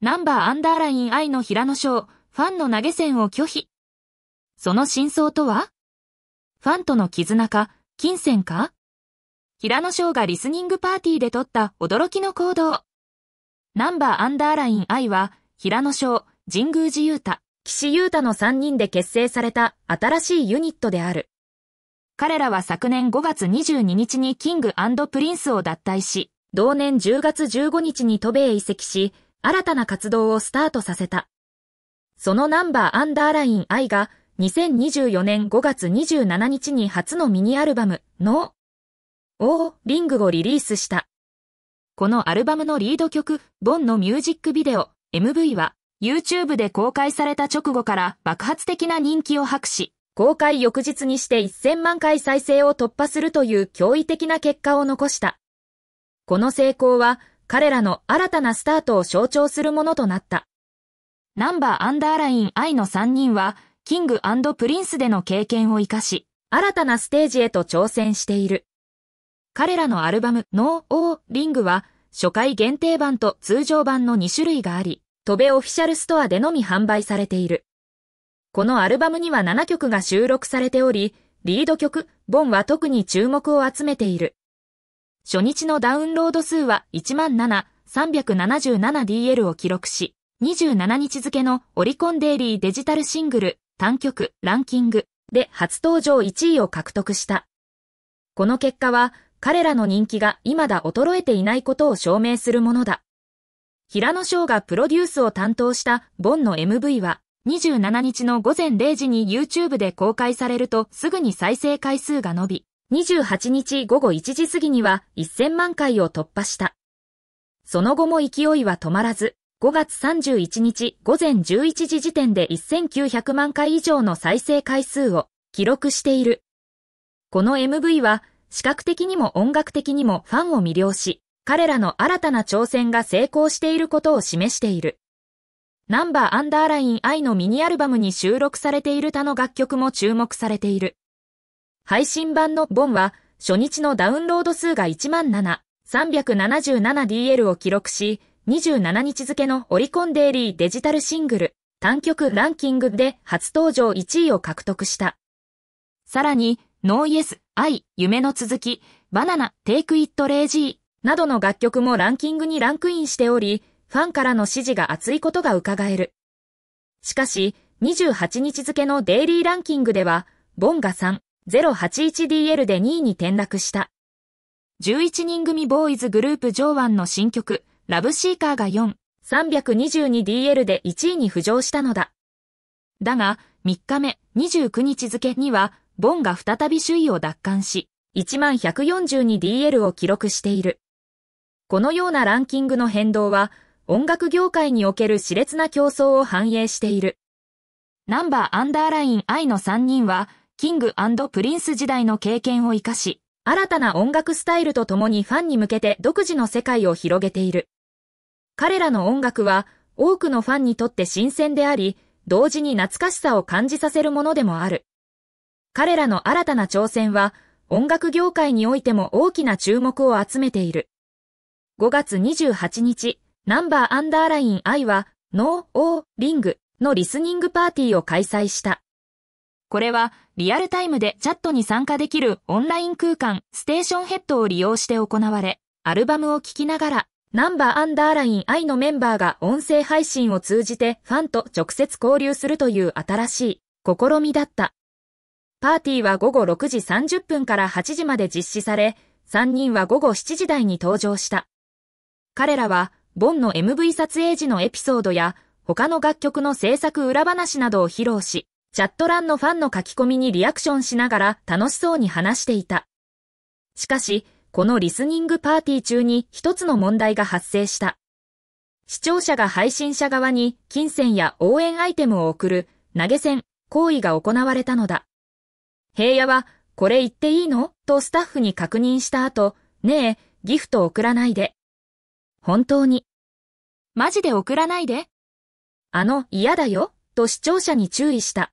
ナンバーアンダーライン I の平野翔、ファンの投げ銭を拒否。その真相とはファンとの絆か、金銭か平野翔がリスニングパーティーで取った驚きの行動。ナンバーアンダーライン I は、平野翔、神宮寺優太、岸優太の3人で結成された新しいユニットである。彼らは昨年5月22日にキングプリンスを脱退し、同年10月15日に都米移籍し、新たな活動をスタートさせた。そのナンバーアンダーライン I が2024年5月27日に初のミニアルバム、の、ー、リングをリリースした。このアルバムのリード曲、ボンのミュージックビデオ、MV は、YouTube で公開された直後から爆発的な人気を博し、公開翌日にして1000万回再生を突破するという驚異的な結果を残した。この成功は、彼らの新たなスタートを象徴するものとなった。ナンバーアンダーライン I の3人は、キングプリンスでの経験を活かし、新たなステージへと挑戦している。彼らのアルバムノー・オー・リングは、初回限定版と通常版の2種類があり、トベオフィシャルストアでのみ販売されている。このアルバムには7曲が収録されており、リード曲、ボンは特に注目を集めている。初日のダウンロード数は 17,377DL を記録し、27日付のオリコンデイリーデジタルシングル、単曲、ランキングで初登場1位を獲得した。この結果は、彼らの人気が未だ衰えていないことを証明するものだ。平野翔がプロデュースを担当したボンの MV は、27日の午前0時に YouTube で公開されるとすぐに再生回数が伸び、28日午後1時過ぎには1000万回を突破した。その後も勢いは止まらず、5月31日午前11時時点で1900万回以上の再生回数を記録している。この MV は視覚的にも音楽的にもファンを魅了し、彼らの新たな挑戦が成功していることを示している。ナンバーアンダーライン I のミニアルバムに収録されている他の楽曲も注目されている。配信版のボンは、初日のダウンロード数が 17,377DL を記録し、27日付のオリコンデイリーデジタルシングル、単曲ランキングで初登場1位を獲得した。さらに、ノーイエス、アイ、夢の続き、バナナ、テイクイットレイジーなどの楽曲もランキングにランクインしており、ファンからの支持が厚いことが伺える。しかし、28日付のデイリーランキングでは、ボンが3、081DL で2位に転落した。11人組ボーイズグループ上腕の新曲、ラブシーカーが4、322DL で1位に浮上したのだ。だが、3日目、29日付には、ボンが再び首位を奪還し、1142DL を記録している。このようなランキングの変動は、音楽業界における熾烈な競争を反映している。ナンバーアンダーライン I の3人は、キングプリンス時代の経験を活かし、新たな音楽スタイルとともにファンに向けて独自の世界を広げている。彼らの音楽は多くのファンにとって新鮮であり、同時に懐かしさを感じさせるものでもある。彼らの新たな挑戦は音楽業界においても大きな注目を集めている。5月28日、ナンバーアンダーライン I は No O Ring のリスニングパーティーを開催した。これはリアルタイムでチャットに参加できるオンライン空間ステーションヘッドを利用して行われ、アルバムを聴きながらナンバーアンダーライン I のメンバーが音声配信を通じてファンと直接交流するという新しい試みだった。パーティーは午後6時30分から8時まで実施され、3人は午後7時台に登場した。彼らは、ボンの MV 撮影時のエピソードや、他の楽曲の制作裏話などを披露し、チャット欄のファンの書き込みにリアクションしながら楽しそうに話していた。しかし、このリスニングパーティー中に一つの問題が発生した。視聴者が配信者側に金銭や応援アイテムを送る投げ銭行為が行われたのだ。平野は、これ言っていいのとスタッフに確認した後、ねえ、ギフト送らないで。本当に。マジで送らないで。あの、嫌だよ、と視聴者に注意した。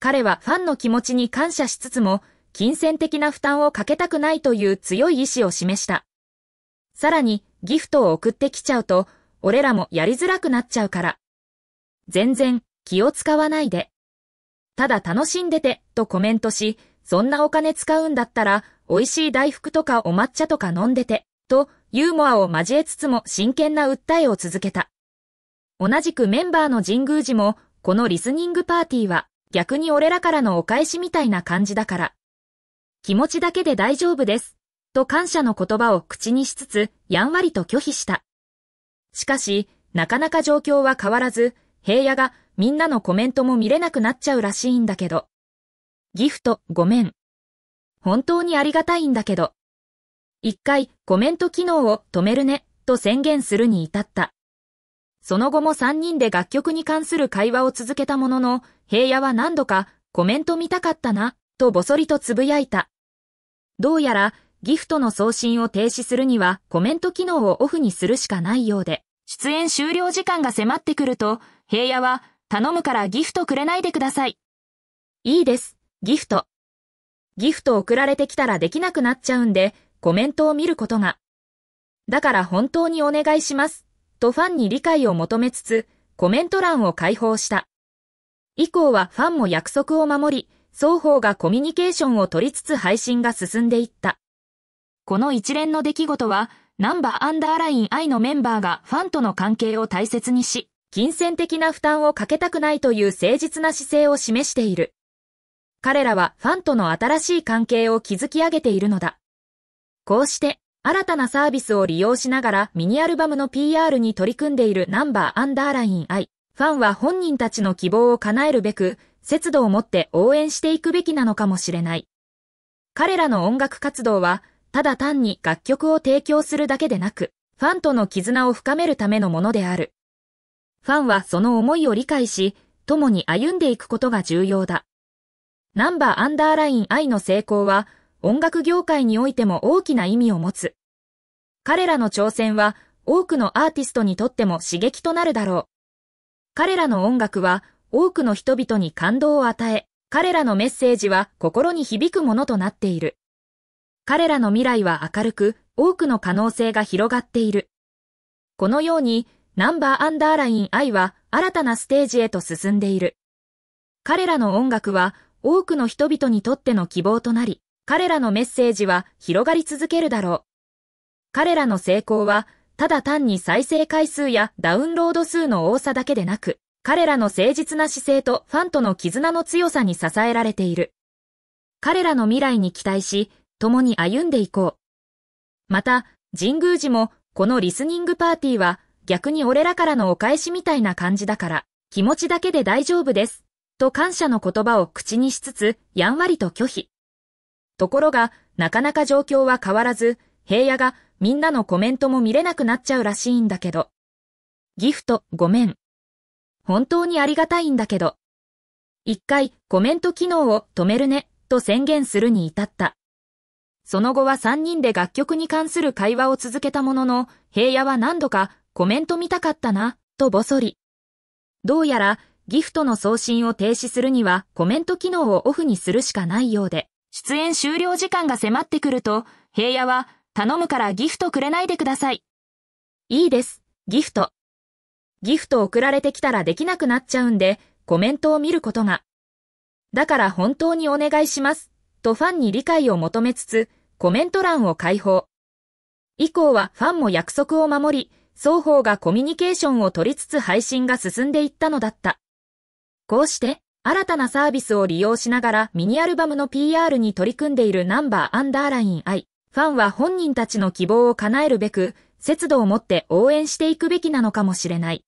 彼はファンの気持ちに感謝しつつも、金銭的な負担をかけたくないという強い意志を示した。さらに、ギフトを送ってきちゃうと、俺らもやりづらくなっちゃうから。全然、気を使わないで。ただ楽しんでて、とコメントし、そんなお金使うんだったら、美味しい大福とかお抹茶とか飲んでて、と、ユーモアを交えつつも真剣な訴えを続けた。同じくメンバーの神宮寺も、このリスニングパーティーは、逆に俺らからのお返しみたいな感じだから。気持ちだけで大丈夫です。と感謝の言葉を口にしつつ、やんわりと拒否した。しかし、なかなか状況は変わらず、平野がみんなのコメントも見れなくなっちゃうらしいんだけど。ギフト、ごめん。本当にありがたいんだけど。一回、コメント機能を止めるね、と宣言するに至った。その後も3人で楽曲に関する会話を続けたものの、平野は何度かコメント見たかったな、とぼそりとつぶやいた。どうやら、ギフトの送信を停止するにはコメント機能をオフにするしかないようで、出演終了時間が迫ってくると、平野は、頼むからギフトくれないでください。いいです、ギフト。ギフト送られてきたらできなくなっちゃうんで、コメントを見ることが。だから本当にお願いします。とファンに理解を求めつつ、コメント欄を開放した。以降はファンも約束を守り、双方がコミュニケーションを取りつつ配信が進んでいった。この一連の出来事は、ナンバーアンダーライン I のメンバーがファンとの関係を大切にし、金銭的な負担をかけたくないという誠実な姿勢を示している。彼らはファンとの新しい関係を築き上げているのだ。こうして、新たなサービスを利用しながらミニアルバムの PR に取り組んでいるナンバーアンダーライン I。ファンは本人たちの希望を叶えるべく、節度を持って応援していくべきなのかもしれない。彼らの音楽活動は、ただ単に楽曲を提供するだけでなく、ファンとの絆を深めるためのものである。ファンはその思いを理解し、共に歩んでいくことが重要だ。ナンバーアンダーライン I の成功は、音楽業界においても大きな意味を持つ。彼らの挑戦は多くのアーティストにとっても刺激となるだろう。彼らの音楽は多くの人々に感動を与え、彼らのメッセージは心に響くものとなっている。彼らの未来は明るく、多くの可能性が広がっている。このように、ナンバーアンダーライン愛は新たなステージへと進んでいる。彼らの音楽は多くの人々にとっての希望となり、彼らのメッセージは広がり続けるだろう。彼らの成功は、ただ単に再生回数やダウンロード数の多さだけでなく、彼らの誠実な姿勢とファンとの絆の強さに支えられている。彼らの未来に期待し、共に歩んでいこう。また、神宮寺も、このリスニングパーティーは、逆に俺らからのお返しみたいな感じだから、気持ちだけで大丈夫です。と感謝の言葉を口にしつつ、やんわりと拒否。ところが、なかなか状況は変わらず、平野がみんなのコメントも見れなくなっちゃうらしいんだけど。ギフト、ごめん。本当にありがたいんだけど。一回コメント機能を止めるね、と宣言するに至った。その後は3人で楽曲に関する会話を続けたものの、平野は何度かコメント見たかったな、とぼそり。どうやらギフトの送信を停止するにはコメント機能をオフにするしかないようで。出演終了時間が迫ってくると、平野は、頼むからギフトくれないでください。いいです、ギフト。ギフト送られてきたらできなくなっちゃうんで、コメントを見ることが。だから本当にお願いします、とファンに理解を求めつつ、コメント欄を開放。以降はファンも約束を守り、双方がコミュニケーションを取りつつ配信が進んでいったのだった。こうして、新たなサービスを利用しながらミニアルバムの PR に取り組んでいるナンバーアンダーライン I。ファンは本人たちの希望を叶えるべく、節度を持って応援していくべきなのかもしれない。